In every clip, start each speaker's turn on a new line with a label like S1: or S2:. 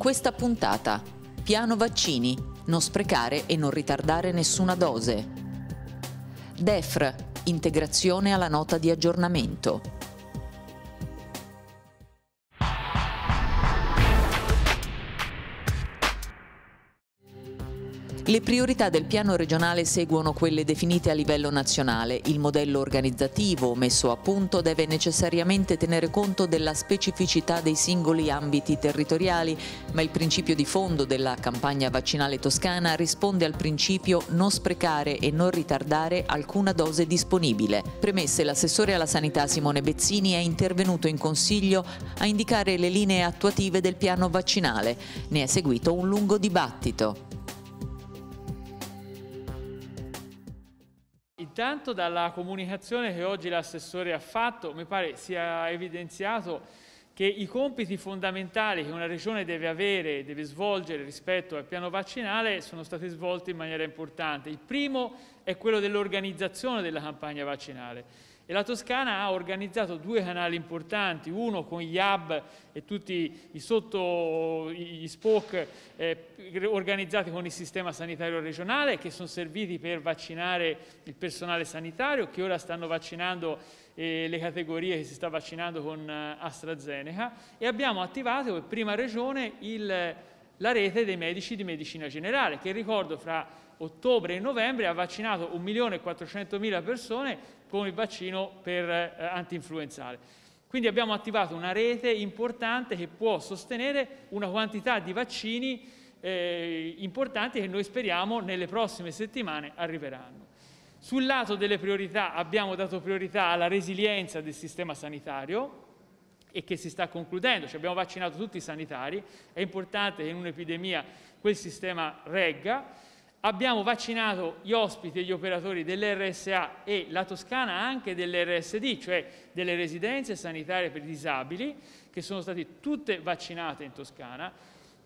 S1: questa puntata. Piano vaccini, non sprecare e non ritardare nessuna dose. DEFR, integrazione alla nota di aggiornamento. Le priorità del piano regionale seguono quelle definite a livello nazionale. Il modello organizzativo messo a punto deve necessariamente tenere conto della specificità dei singoli ambiti territoriali, ma il principio di fondo della campagna vaccinale toscana risponde al principio non sprecare e non ritardare alcuna dose disponibile. Premesse, l'assessore alla sanità Simone Bezzini è intervenuto in consiglio a indicare le linee attuative del piano vaccinale. Ne è seguito un lungo dibattito.
S2: intanto dalla comunicazione che oggi l'assessore ha fatto mi pare sia evidenziato che i compiti fondamentali che una regione deve avere, e deve svolgere rispetto al piano vaccinale sono stati svolti in maniera importante. Il primo è quello dell'organizzazione della campagna vaccinale. E la Toscana ha organizzato due canali importanti, uno con gli hub e tutti i sotto, gli SPOC eh, organizzati con il sistema sanitario regionale che sono serviti per vaccinare il personale sanitario che ora stanno vaccinando eh, le categorie che si sta vaccinando con eh, AstraZeneca e abbiamo attivato per prima regione il, la rete dei medici di medicina generale che ricordo fra ottobre e novembre ha vaccinato 1.400.000 persone con il vaccino per eh, antinfluenzale. Quindi abbiamo attivato una rete importante che può sostenere una quantità di vaccini eh, importanti che noi speriamo nelle prossime settimane arriveranno. Sul lato delle priorità abbiamo dato priorità alla resilienza del sistema sanitario e che si sta concludendo, cioè abbiamo vaccinato tutti i sanitari, è importante che in un'epidemia quel sistema regga abbiamo vaccinato gli ospiti e gli operatori dell'RSA e la Toscana anche dell'RSD, cioè delle residenze sanitarie per disabili, che sono state tutte vaccinate in Toscana.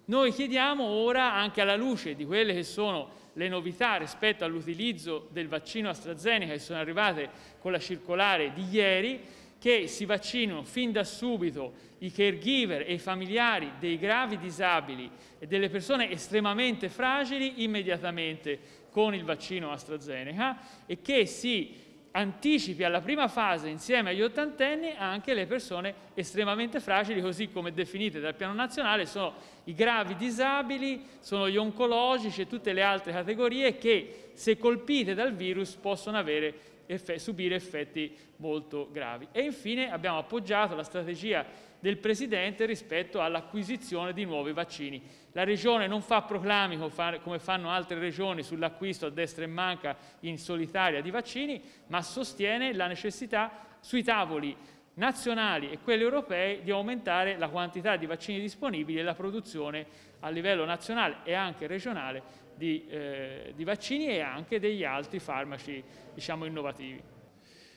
S2: Noi chiediamo ora, anche alla luce di quelle che sono le novità rispetto all'utilizzo del vaccino AstraZeneca che sono arrivate con la circolare di ieri, che si vaccinino fin da subito i caregiver e i familiari dei gravi disabili e delle persone estremamente fragili immediatamente con il vaccino AstraZeneca e che si anticipi alla prima fase insieme agli ottantenni anche le persone estremamente fragili, così come definite dal piano nazionale, sono i gravi disabili, sono gli oncologici e tutte le altre categorie che se colpite dal virus possono avere eff subire effetti molto gravi. E infine abbiamo appoggiato la strategia del Presidente rispetto all'acquisizione di nuovi vaccini. La Regione non fa proclami come fanno altre Regioni sull'acquisto a destra e manca in solitaria di vaccini, ma sostiene la necessità sui tavoli nazionali e quelli europei di aumentare la quantità di vaccini disponibili e la produzione a livello nazionale e anche regionale di, eh, di vaccini e anche degli altri farmaci diciamo, innovativi.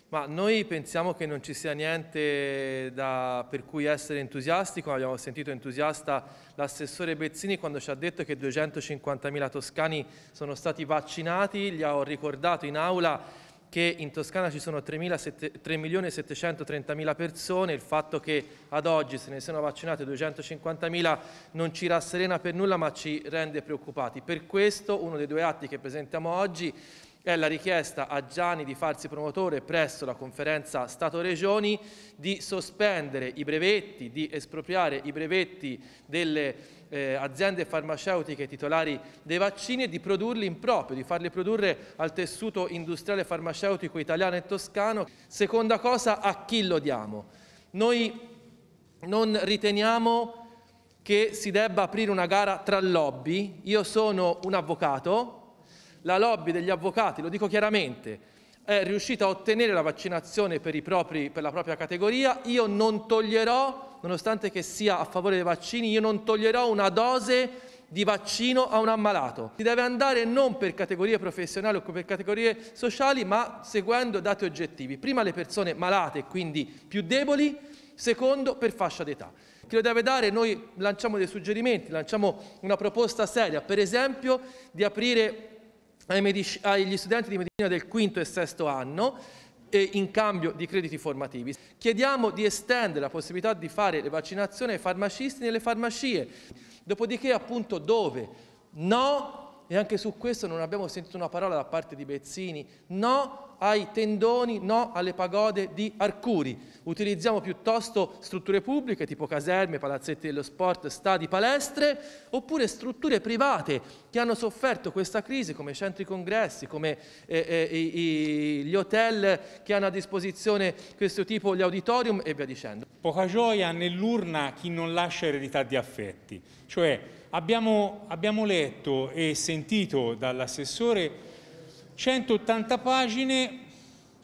S3: Ma noi pensiamo che non ci sia niente da, per cui essere entusiasti, come abbiamo sentito entusiasta l'assessore Bezzini quando ci ha detto che 250.000 toscani sono stati vaccinati, gli ho ricordato in aula che in Toscana ci sono 3.730.000 persone, il fatto che ad oggi se ne siano vaccinate 250.000 non ci rasserena per nulla ma ci rende preoccupati. Per questo uno dei due atti che presentiamo oggi è la richiesta a Gianni di farsi promotore presso la conferenza Stato-Regioni di sospendere i brevetti, di espropriare i brevetti delle eh, aziende farmaceutiche titolari dei vaccini e di produrli in proprio, di farli produrre al tessuto industriale farmaceutico italiano e toscano. Seconda cosa, a chi lo diamo? Noi non riteniamo che si debba aprire una gara tra lobby. Io sono un avvocato, la lobby degli avvocati, lo dico chiaramente, è riuscita a ottenere la vaccinazione per, propri, per la propria categoria, io non toglierò nonostante che sia a favore dei vaccini, io non toglierò una dose di vaccino a un ammalato. Si deve andare non per categorie professionali o per categorie sociali, ma seguendo dati oggettivi. Prima le persone malate, quindi più deboli, secondo per fascia d'età. Chi lo deve dare, noi lanciamo dei suggerimenti, lanciamo una proposta seria, per esempio di aprire agli studenti di medicina del quinto e sesto anno e in cambio di crediti formativi. Chiediamo di estendere la possibilità di fare le vaccinazioni ai farmacisti nelle farmacie, dopodiché appunto dove? No, e anche su questo non abbiamo sentito una parola da parte di Bezzini, no ai tendoni, no alle pagode di Arcuri. Utilizziamo piuttosto strutture pubbliche tipo caserme, palazzetti dello sport, stadi, palestre, oppure strutture private che hanno sofferto questa crisi come centri congressi, come eh, eh, i, gli hotel che hanno a disposizione questo tipo, gli auditorium e via dicendo. Poca gioia nell'urna
S4: chi non lascia eredità di affetti, cioè abbiamo, abbiamo letto e sentito dall'assessore 180 pagine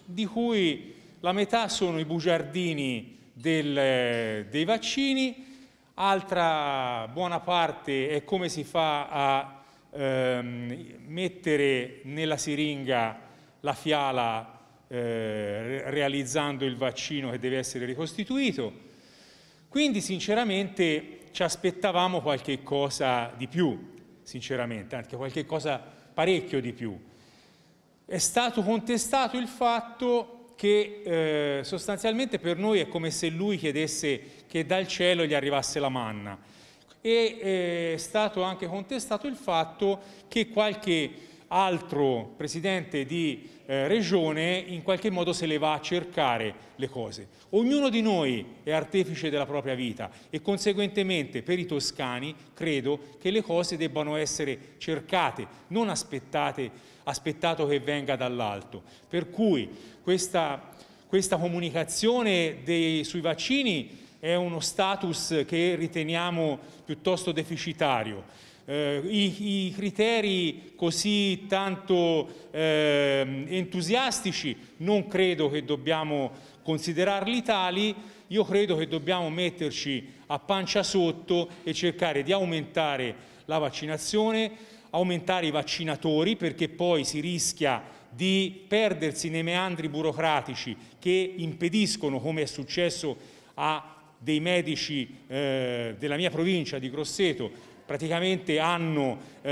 S4: di cui la metà sono i bugiardini del, eh, dei vaccini, altra buona parte è come si fa a ehm, mettere nella siringa la fiala eh, realizzando il vaccino che deve essere ricostituito. Quindi sinceramente ci aspettavamo qualche cosa di più, sinceramente, anche qualche cosa parecchio di più è stato contestato il fatto che eh, sostanzialmente per noi è come se lui chiedesse che dal cielo gli arrivasse la manna e eh, è stato anche contestato il fatto che qualche altro presidente di eh, regione in qualche modo se le va a cercare le cose. Ognuno di noi è artefice della propria vita e conseguentemente per i toscani credo che le cose debbano essere cercate, non aspettate aspettato che venga dall'alto. Per cui questa, questa comunicazione dei, sui vaccini è uno status che riteniamo piuttosto deficitario. Eh, i, i, criteri così tanto eh, entusiastici non credo che dobbiamo considerarli tali, io credo che dobbiamo metterci a pancia sotto e cercare di aumentare la vaccinazione, aumentare i vaccinatori perché poi si rischia di perdersi nei meandri burocratici che impediscono, come è successo a dei medici eh, della mia provincia di Grosseto, praticamente hanno eh,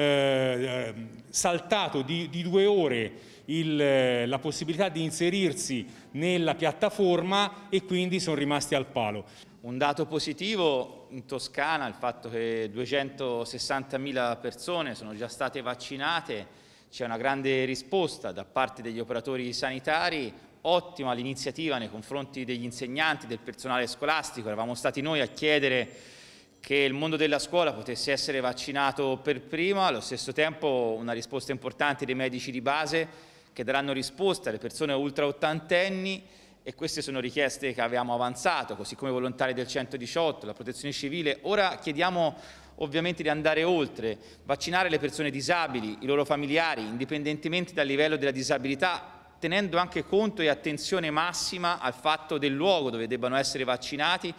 S4: eh saltato di, di, due ore il, eh, la possibilità di inserirsi nella piattaforma e quindi sono rimasti al palo. Un dato positivo
S5: in Toscana il fatto che 260.000 persone sono già state vaccinate, c'è una grande risposta da parte degli operatori sanitari, ottima l'iniziativa nei confronti degli insegnanti, del personale scolastico, eravamo stati noi a chiedere che il mondo della scuola potesse essere vaccinato per prima, allo stesso tempo una risposta importante dei medici di base che daranno risposta alle persone ultra ottantenni e queste sono richieste che avevamo avanzato, così come i volontari del 118, la protezione civile. Ora chiediamo ovviamente di andare oltre, vaccinare le persone disabili, i loro familiari, indipendentemente dal livello della disabilità, tenendo anche conto e attenzione massima al fatto del luogo dove debbano essere vaccinati,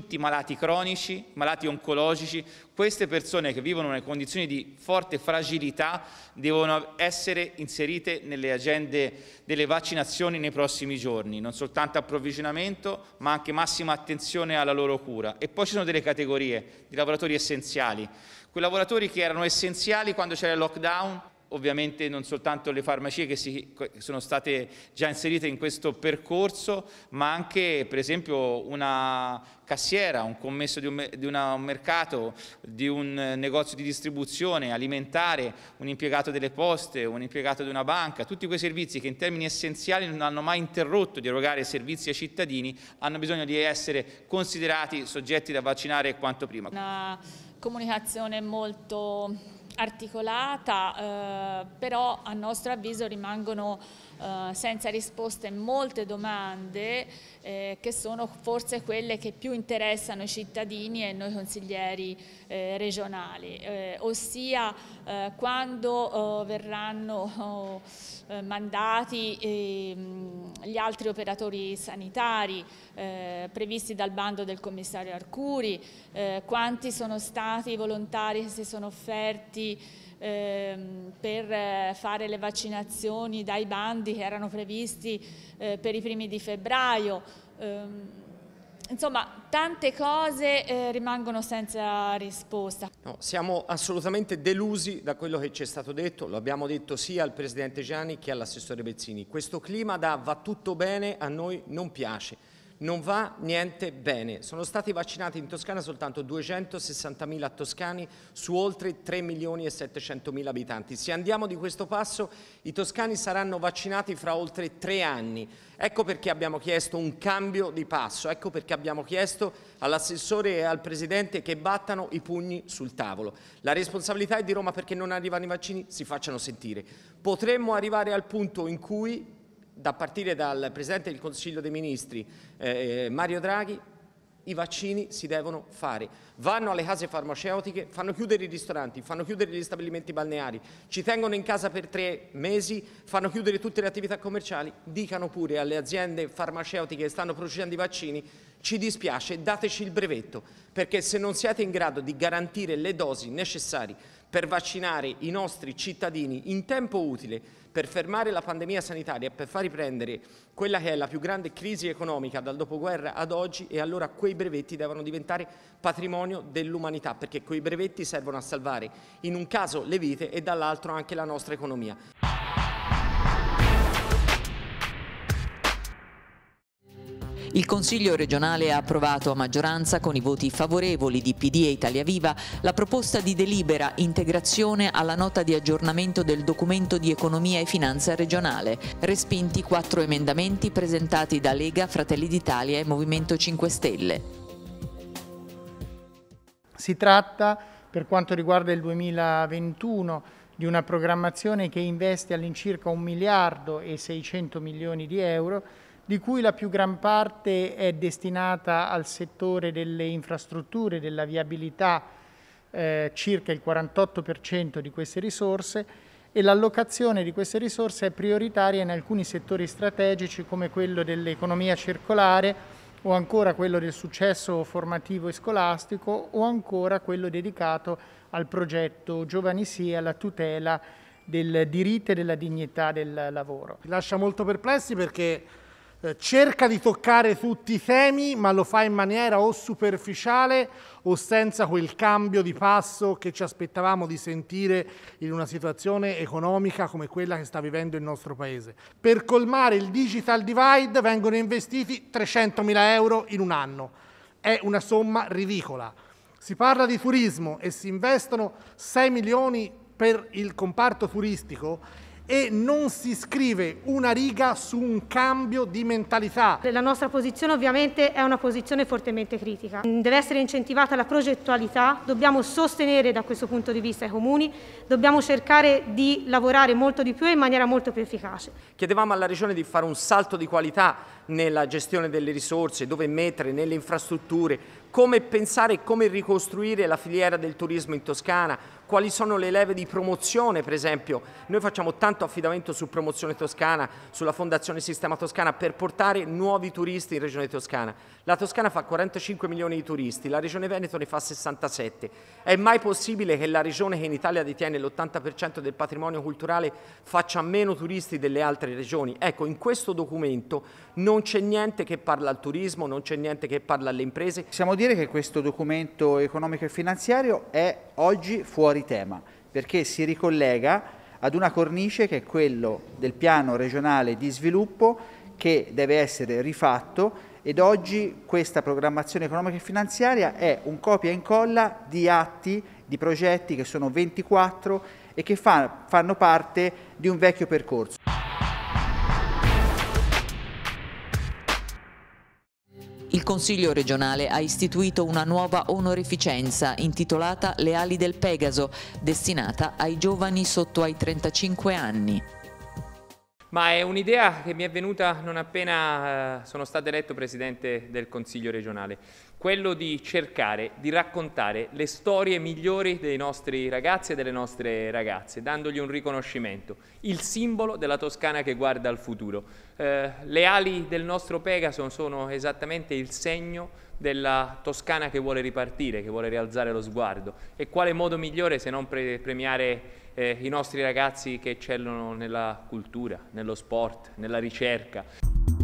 S5: tutti i malati cronici, malati oncologici, queste persone che vivono in condizioni di forte fragilità devono essere inserite nelle agende delle vaccinazioni nei prossimi giorni, non soltanto approvvigionamento ma anche massima attenzione alla loro cura. E poi ci sono delle categorie di lavoratori essenziali, quei lavoratori che erano essenziali quando c'era il lockdown ovviamente non soltanto le farmacie che si, sono state già inserite in questo percorso, ma anche per esempio una cassiera, un commesso di un, di una, un mercato, di un negozio di distribuzione alimentare, un impiegato delle poste, un impiegato di una banca, tutti quei servizi che in termini essenziali non hanno mai interrotto di erogare servizi ai cittadini, hanno bisogno di essere considerati soggetti da vaccinare quanto prima.
S1: Una comunicazione molto articolata, eh, però a nostro avviso rimangono eh, senza risposte molte domande eh, che sono forse quelle che più interessano i cittadini e noi consiglieri eh, regionali, eh, ossia eh, quando oh, verranno oh, mandati ehm, gli altri operatori sanitari previsti dal bando del commissario Arcuri, quanti sono stati i volontari che si sono offerti ehm, per eh, fare le vaccinazioni dai bandi che erano previsti eh, per i primi di febbraio. Ehm, insomma, tante cose eh, rimangono senza risposta.
S6: No, siamo assolutamente delusi da quello che ci è stato detto, lo abbiamo detto sia al Presidente Gianni che all'assessore Bezzini. Questo clima da va tutto bene a noi non piace non va niente bene. Sono stati vaccinati in Toscana soltanto 260.000 toscani su oltre 3 milioni e 700.000 abitanti. Se andiamo di questo passo, i toscani saranno vaccinati fra oltre tre anni. Ecco perché abbiamo chiesto un cambio di passo, ecco perché abbiamo chiesto all'assessore e al Presidente che battano i pugni sul tavolo. La responsabilità è di Roma perché non arrivano i vaccini, si facciano sentire. Potremmo arrivare al punto in cui da partire dal Presidente del Consiglio dei Ministri eh, eh, Mario Draghi, i vaccini si devono fare. Vanno alle case farmaceutiche, fanno chiudere i ristoranti, fanno chiudere gli stabilimenti balneari, ci tengono in casa per tre mesi, fanno chiudere tutte le attività commerciali, dicano pure alle aziende farmaceutiche che stanno producendo i vaccini ci dispiace, dateci il brevetto, perché se non siete in grado di garantire le dosi necessarie per vaccinare i nostri cittadini in tempo utile, per fermare la pandemia sanitaria e per far riprendere quella che è la più grande crisi economica dal dopoguerra ad oggi e allora quei brevetti devono diventare patrimonio dell'umanità perché quei brevetti servono a salvare in un caso le vite e dall'altro anche la nostra economia.
S1: Il Consiglio regionale ha approvato a maggioranza con i voti favorevoli di PD e Italia Viva la proposta di delibera integrazione alla nota di aggiornamento del documento di economia e finanza regionale, respinti quattro emendamenti presentati da Lega, Fratelli d'Italia e Movimento 5 Stelle.
S2: Si tratta, per quanto riguarda il 2021, di una programmazione che investe all'incirca 1 miliardo e 600 milioni di euro di cui la più gran parte è destinata al settore delle infrastrutture, della viabilità, eh, circa il 48% di queste risorse e l'allocazione di queste risorse è prioritaria in alcuni settori strategici come quello dell'economia circolare o ancora quello del successo formativo e scolastico o ancora quello dedicato al progetto Giovani Sì e alla tutela
S6: del diritto e della dignità del lavoro. Mi lascia molto perplessi perché eh, cerca di toccare tutti i temi, ma lo fa in maniera o superficiale o senza quel cambio di passo che ci aspettavamo di sentire in una situazione economica come quella che sta vivendo il nostro Paese. Per colmare il digital divide vengono investiti 300.000 euro in un anno. È una somma ridicola. Si parla di turismo e si investono 6 milioni per il comparto
S3: turistico e non si scrive una riga su un cambio di mentalità. La nostra posizione ovviamente è una posizione fortemente critica. Deve essere incentivata la progettualità, dobbiamo sostenere da questo punto di vista i comuni, dobbiamo cercare di lavorare molto di più e in maniera molto più efficace.
S6: Chiedevamo alla Regione di fare un salto di qualità nella gestione delle risorse, dove mettere, nelle infrastrutture, come pensare e come ricostruire la filiera del turismo in Toscana, quali sono le leve di promozione, per esempio. Noi facciamo tanto affidamento su Promozione Toscana, sulla Fondazione Sistema Toscana, per portare nuovi turisti in Regione Toscana. La Toscana fa 45 milioni di turisti, la Regione Veneto ne fa 67. È mai possibile che la Regione che in Italia detiene l'80% del patrimonio culturale faccia meno turisti delle altre regioni? Ecco, in questo documento non c'è niente che parla al turismo, non c'è niente che parla alle imprese. Possiamo dire che questo documento economico e finanziario è oggi fuori fuori tema, perché si ricollega
S5: ad una cornice che è quello del piano regionale di sviluppo che deve essere rifatto ed oggi questa programmazione economica e finanziaria è un copia e incolla di atti, di progetti che sono 24 e che fa,
S1: fanno parte di un vecchio percorso. Il Consiglio regionale ha istituito una nuova onorificenza intitolata Le ali del Pegaso, destinata ai giovani sotto ai 35 anni
S2: ma è un'idea che mi è venuta non appena eh, sono stato eletto Presidente del Consiglio regionale, quello di cercare di raccontare le storie migliori dei nostri ragazzi e delle nostre ragazze, dandogli un riconoscimento, il simbolo della Toscana che guarda al futuro. Eh, le ali del nostro Pegaso sono esattamente il segno della Toscana che vuole ripartire, che vuole rialzare lo sguardo e quale modo migliore se non pre premiare eh, i nostri ragazzi che eccellono nella cultura, nello sport, nella ricerca.